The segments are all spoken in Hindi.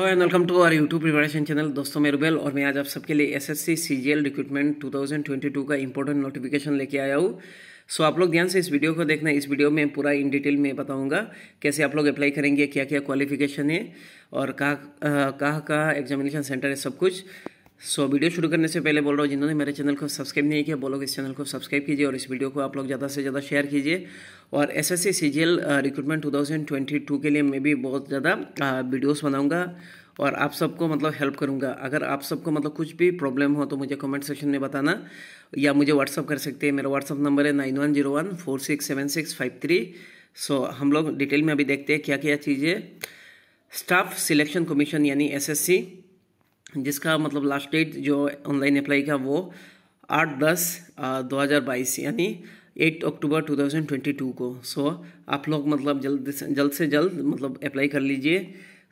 Hello and welcome to our YouTube preparation channel दोस्तों मैं रुबेल और मैं आज आप सबके लिए एसएससी सीजीएल रिक्रूटमेंट 2022 का इंपॉर्टेंट नोटिफिकेशन लेके आया हूँ सो so, आप लोग ध्यान से इस वीडियो को देखना इस वीडियो में पूरा इन डिटेल में बताऊंगा कैसे आप लोग अप्लाई करेंगे क्या क्या क्वालिफिकेशन है और कहाँ कहाँ कहाँ एग्जामिनेशन सेंटर है सब कुछ सो वीडियो शुरू करने से पहले बोल रहा हूँ जिन्होंने मेरे चैनल को सब्सक्राइब नहीं किया बोलोग इस चैनल को सब्सक्राइब कीजिए और इस वीडियो को आप लोग ज़्यादा से ज़्यादा शेयर कीजिए और एस एस रिक्रूटमेंट 2022 के लिए मैं भी बहुत ज़्यादा वीडियोस बनाऊँगा और आप सबको मतलब हेल्प करूँगा अगर आप सबको मतलब कुछ भी प्रॉब्लम हो तो मुझे कमेंट सेक्शन में बताना या मुझे व्हाट्सअप कर सकते हैं मेरा व्हाट्सअप नंबर है nine one zero one four six seven six five three so हम लोग डिटेल में अभी देखते हैं क्या क्या चीज़ें स्टाफ सिलेक्शन कमीशन यानी सी जिसका मतलब लास्ट डेट जो ऑनलाइन अप्लाई का वो आठ दस दो हज़ार बाईस यानी eight October two thousand twenty two को सो आप लोग मतलब जल्द से जल्द से जल्द मतलब अप्लाई कर लीजिए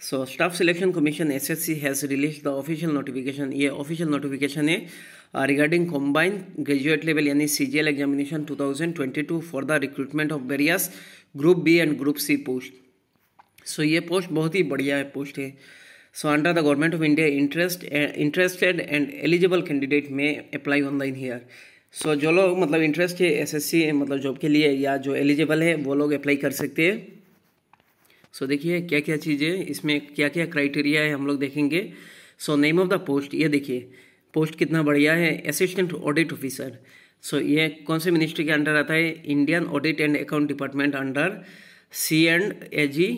so staff selection commission S S C has release the official notification ये ऑफिशियल नोटिफिकेशन है रिगार्डिंग कॉम्बाइन ग्रेजुएट लेवल यानी C G L examination two thousand twenty two for the recruitment of various group B and group C post so ये पोस्ट बहुत ही बढ़िया है पोस्ट है So under the Government of India, interest, eh, interested and eligible candidate may apply online here. So so, जो लोग मतलब इंटरेस्ट है एस सी मतलब जॉब के लिए या जो एलिजिबल है वो लोग अप्लाई कर सकते हैं सो so, देखिए क्या क्या चीज़ें इसमें क्या क्या क्राइटेरिया है हम लोग देखेंगे so name of the post ये देखिए पोस्ट कितना बढ़िया है असिस्टेंट ऑडिट ऑफिसर सो ये कौन से मिनिस्ट्री के अंडर आता है Indian audit and account department under C and A G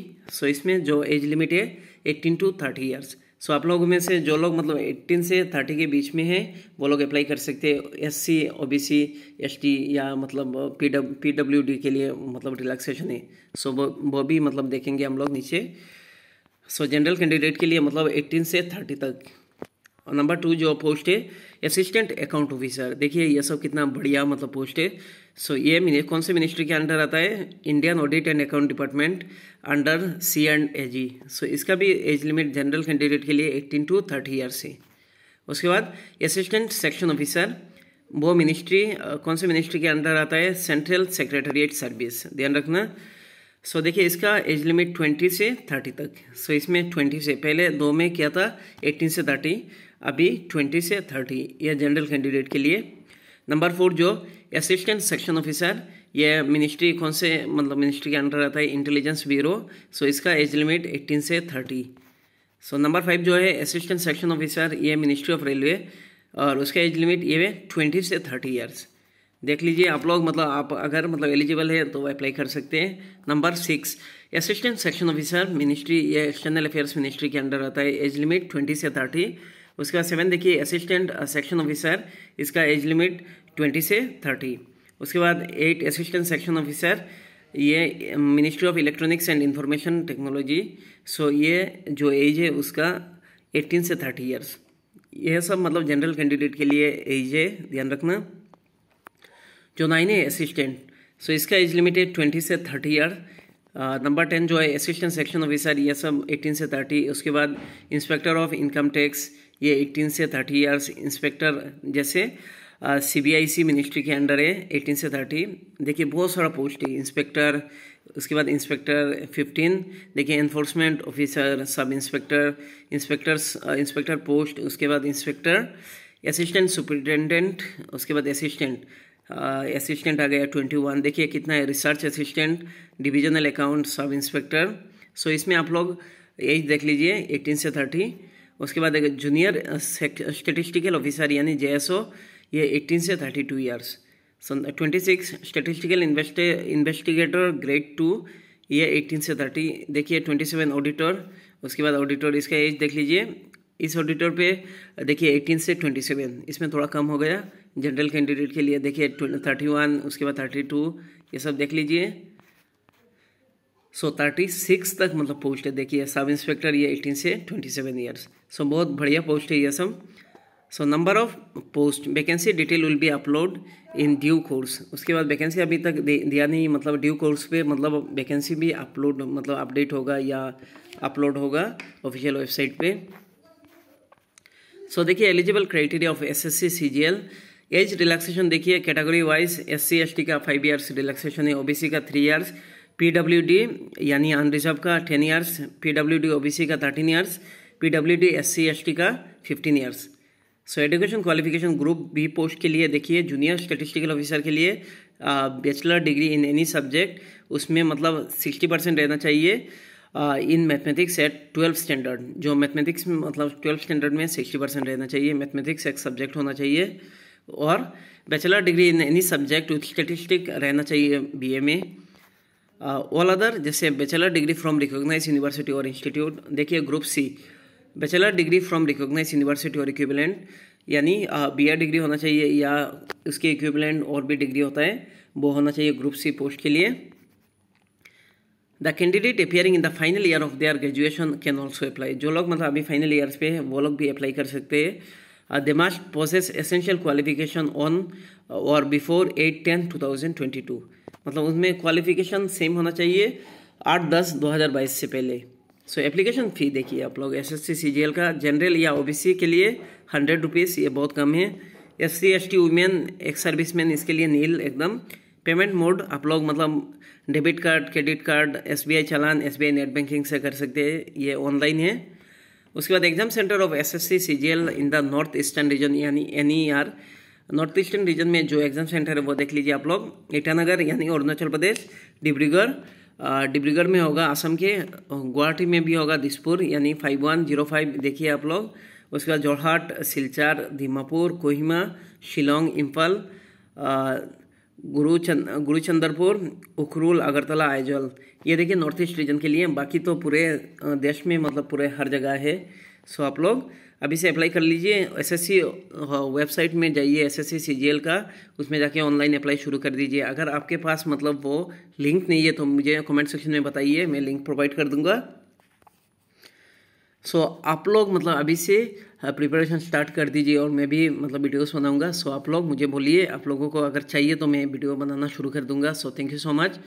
so इसमें जो एज लिमिट है eighteen to thirty years so आप लोगों में से जो लोग मतलब एट्टीन से थर्टी के बीच में हैं वो लोग अप्लाई कर सकते हैं S C O B C S T या मतलब P W P W D के लिए मतलब रिलैक्सेशन है सो वो वो भी मतलब देखेंगे हम लोग नीचे सो जनरल कैंडिडेट के लिए मतलब एट्टीन से थर्टी तक और नंबर टू जो पोस्ट है असिस्टेंट अकाउंट ऑफिसर देखिए ये सब कितना बढ़िया मतलब पोस्ट है सो ये ये कौन से मिनिस्ट्री के अंडर आता है Indian audit and account department under C and A G so इसका भी एज लिमिट जनरल कैंडिडेट के लिए एट्टीन टू थर्टी ईयर्स है उसके बाद असिस्टेंट सेक्शन ऑफिसर वो मिनिस्ट्री कौन से मिनिस्ट्री के अंडर आता है सेंट्रल सेक्रेटरिएट सर्विस ध्यान रखना सो so, देखिए इसका एज लिमिट ट्वेंटी से थर्टी तक सो so, इसमें ट्वेंटी से पहले दो में क्या था एटीन से थर्टी अभी ट्वेंटी से थर्टी यह जनरल कैंडिडेट के लिए नंबर फोर जो असिस्टेंट सेक्शन ऑफिसर यह मिनिस्ट्री कौन से मतलब मिनिस्ट्री के अंडर रहता है इंटेलिजेंस ब्यूरो सो इसका एज लिमिट एटीन से थर्टी सो नंबर फाइव जो है असिस्टेंट सेक्शन ऑफिसर यह मिनिस्ट्री ऑफ रेलवे और उसका एज लिमिट ये है ट्वेंटी से थर्टी ईयर्स देख लीजिए आप लोग मतलब आप अगर मतलब एलिजिबल है तो अप्लाई कर सकते हैं number six assistant section officer ministry या एक्सटर्नल अफेयर्स मिनिस्ट्री के अंडर आता है एज लिमिट ट्वेंटी से थर्टी उसके बाद सेवन देखिए असिस्टेंट सेक्शन ऑफिसर इसका एज लिमिट ट्वेंटी से थर्टी उसके बाद एट असिस्टेंट सेक्शन ऑफिसर ये ministry of electronics and information technology so ये जो एज है उसका एटीन से थर्टी ईयर्स यह सब मतलब जनरल कैंडिडेट के लिए एज है ध्यान रखना जो नाइन है असिस्टेंट सो इसका एज लिमिट है ट्वेंटी से थर्टी ईयर नंबर टेन जो है असिस्टेंट सेक्शन ऑफिसर ये सब एटीन से थर्टी उसके बाद इंस्पेक्टर ऑफ इनकम टैक्स ये 18 से 30 इयर्स इंस्पेक्टर जैसे सीबीआईसी मिनिस्ट्री के अंडर है 18 से 30 देखिए बहुत सारा पोस्ट है इंस्पेक्टर उसके बाद इंस्पेक्टर 15 देखिए enforcement officer sub inspector inspectors inspector post उसके बाद इंस्पेक्टर असिस्टेंट सुपरिटेंडेंट उसके बाद असिस्टेंट असिस्टेंट आ गया ट्वेंटी वन देखिए कितना है research assistant divisional account sub inspector so इसमें आप लोग एज देख लीजिए एटीन से थर्टी उसके बाद जूनियर स्टेटिस्टिकल ऑफिसर यानी जे ये एट्टीन से thirty two years twenty six statistical investigator grade two ये एट्टीन से थर्टी देखिए ट्वेंटी सेवन ऑडिटर उसके बाद ऑडिटर इसका एज देख लीजिए इस ऑडिटर पे uh, देखिए 18 से 27 इसमें थोड़ा कम हो गया जनरल कैंडिडेट के लिए देखिए 31 उसके बाद 32 ये सब देख लीजिए सो थर्टी सिक्स तक मतलब पोस्ट है देखिए सब इंस्पेक्टर ये एटीन से ट्वेंटी सेवन ईयर्स सो बहुत बढ़िया पोस्ट है ये सब so number of post vacancy detail will be upload in due course उसके बाद वैकेंसी अभी तक दिया नहीं मतलब ड्यू कोर्स पे मतलब वैकेंसी भी अपलोड मतलब अपडेट होगा या अपलोड होगा ऑफिशियल वेबसाइट पे सो देखिए eligible criteria of S S C C G L age relaxation देखिए category wise S C S T का फाइव ईयर्स रिलैक्सेशन है ओ बी सी का थ्री ईयर्स पीडब्ल्यूडी यानी अनरिजर्व का टेन ईयर्स पीडब्ल्यूडी ओबीसी का thirteen years PWD SC ST का fifteen years so education qualification group B post के लिए देखिए जूनियर स्टेटिस्टिकल ऑफिसर के लिए bachelor degree in any subject उसमें मतलब सिक्सटी परसेंट रहना चाहिए in mathematics at twelfth standard जो मैथमेटिक्स में मतलब ट्वेल्थ स्टैंडर्ड में सिक्सटी परसेंट रहना चाहिए मैथमेटिक्स एक सब्जेक्ट होना चाहिए और bachelor degree in any subject with statistic रहना चाहिए ए में ऑल अदर जैसे bachelor degree from recognize university और इंस्टीट्यूट देखिए group C bachelor degree from recognize university और इक्विबलेंट यानी बी एड डिग्री होना चाहिए या उसके इक्विबलेंट और भी डिग्री होता है वो होना चाहिए ग्रुप सी पोस्ट के लिए the candidate appearing in the final year of their graduation can also apply जो लोग मतलब अभी फाइनल ईयर पे हैं वो लोग भी अप्लाई कर सकते हैं they must process essential qualification on और before eight ten two thousand twenty two मतलब उसमें क्वालिफिकेशन सेम होना चाहिए आठ दस दो हज़ार बाईस से पहले सो एप्लीकेशन फ़ी देखिए आप लोग S S C C G L का जनरल या ओ बी सी के लिए हंड्रेड रुपीज़ ये बहुत कम है S C S T women ex service man इसके लिए नील एकदम पेमेंट मोड आप लोग मतलब debit card credit card S B I चालान S B I net banking से कर सकते हैं ये ऑनलाइन है उसके बाद exam centre of S S C C G L in the north eastern region यानी N E R north eastern region में जो एग्जाम सेंटर है वो देख लीजिए आप लोग ईटानगर यानी अरुणाचल प्रदेश डिब्रूगढ़ डिब्रूगढ़ में होगा असम के गुवाहाटी में भी होगा दिसपुर यानी फाइव वन जीरो फाइव देखिए आप लोग उसके बाद जोरहाट सिलचार दीमापुर कोहिमा शिलोंग इम्फाल गुरुचंद गुरुचंदरपुर उखरूल अगरतला आइजल ये देखिए नॉर्थ ईस्ट रीजन के लिए बाकी तो पूरे देश में मतलब पूरे हर जगह है सो आप लोग अभी से अप्लाई कर लीजिए एसएससी वेबसाइट हाँ, में जाइए एसएससी सीजीएल का उसमें जाके ऑनलाइन अप्लाई शुरू कर दीजिए अगर आपके पास मतलब वो लिंक नहीं है तो मुझे कमेंट सेक्शन में बताइए मैं लिंक प्रोवाइड कर दूंगा सो so, आप लोग मतलब अभी से प्रिपरेशन स्टार्ट कर दीजिए और मैं भी मतलब वीडियोस बनाऊंगा सो so, आप लोग मुझे बोलिए आप लोगों को अगर चाहिए तो मैं वीडियो बनाना शुरू कर दूंगा so thank you so much